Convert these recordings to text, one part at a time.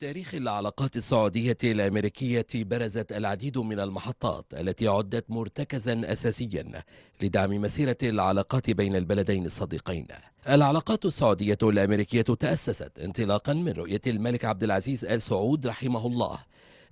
في تاريخ العلاقات السعودية الأمريكية برزت العديد من المحطات التي عدت مرتكزا أساسيا لدعم مسيرة العلاقات بين البلدين الصديقين العلاقات السعودية الأمريكية تأسست انطلاقا من رؤية الملك عبد العزيز آل سعود رحمه الله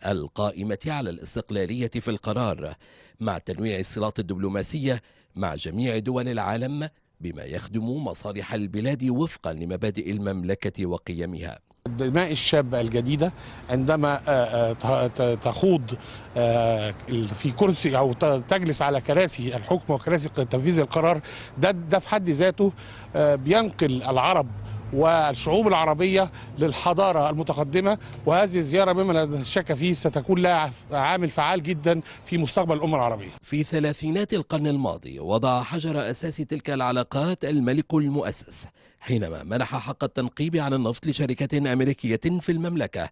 القائمة على الاستقلالية في القرار مع تنويع الصلات الدبلوماسية مع جميع دول العالم بما يخدم مصالح البلاد وفقا لمبادئ المملكة وقيمها دماء الشابة الجديدة عندما آه، آه، تخوض آه، في كرسي أو تجلس على كراسي الحكم وكراسي تنفيذ القرار ده, ده في حد ذاته بينقل العرب والشعوب العربية للحضارة المتقدمة وهذه الزيارة بما لا شك فيه ستكون لها عامل فعال جدا في مستقبل الأمة العربية في ثلاثينات القرن الماضي وضع حجر أساس تلك العلاقات الملك المؤسس حينما منح حق التنقيب عن النفط لشركة أمريكية في المملكة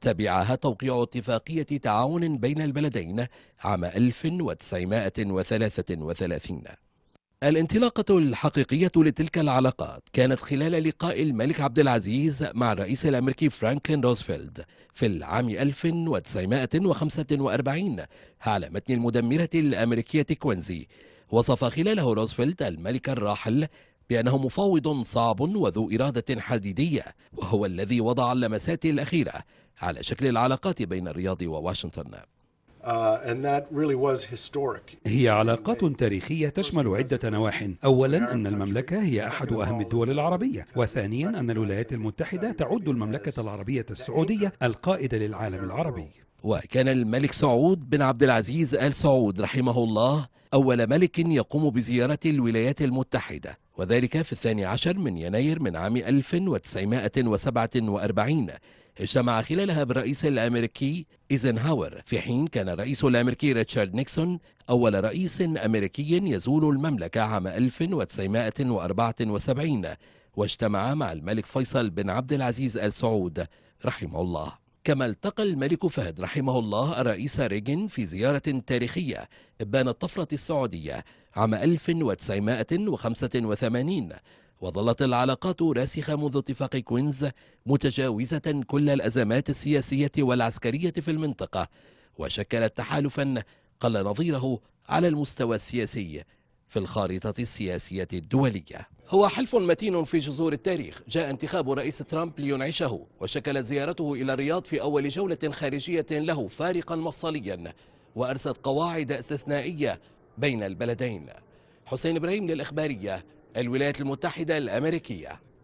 تبعها توقيع اتفاقية تعاون بين البلدين عام 1933 الانطلاقة الحقيقية لتلك العلاقات كانت خلال لقاء الملك عبد العزيز مع الرئيس الأمريكي فرانكلين روزفلد في العام 1945 على متن المدمرة الأمريكية كوينزي وصف خلاله روزفلد الملك الراحل بأنه مفاوض صعب وذو إرادة حديدية وهو الذي وضع اللمسات الأخيرة على شكل العلاقات بين الرياض وواشنطن Uh, هي علاقات تاريخية تشمل عدة نواح أولا أن المملكة هي أحد أهم الدول العربية وثانيا أن الولايات المتحدة تعد المملكة العربية السعودية القائدة للعالم العربي وكان الملك سعود بن عبد العزيز آل سعود رحمه الله أول ملك يقوم بزيارة الولايات المتحدة وذلك في الثاني عشر من يناير من عام 1947 اجتمع خلالها بالرئيس الأمريكي إيزنهاور في حين كان الرئيس الأمريكي ريتشارد نيكسون أول رئيس أمريكي يزور المملكة عام 1974 واجتمع مع الملك فيصل بن عبد العزيز آل سعود رحمه الله كما التقى الملك فهد رحمه الله الرئيس ريغن في زيارة تاريخية إبان الطفرة السعودية عام 1985 وظلت العلاقات راسخة منذ اتفاق كوينز متجاوزة كل الأزمات السياسية والعسكرية في المنطقة وشكلت تحالفا قل نظيره على المستوى السياسي في الخارطة السياسية الدولية هو حلف متين في جذور التاريخ جاء انتخاب رئيس ترامب لينعشه وشكلت زيارته إلى الرياض في أول جولة خارجية له فارقا مفصليا وأرست قواعد استثنائية بين البلدين حسين إبراهيم للإخبارية الولايات المتحدة الأمريكية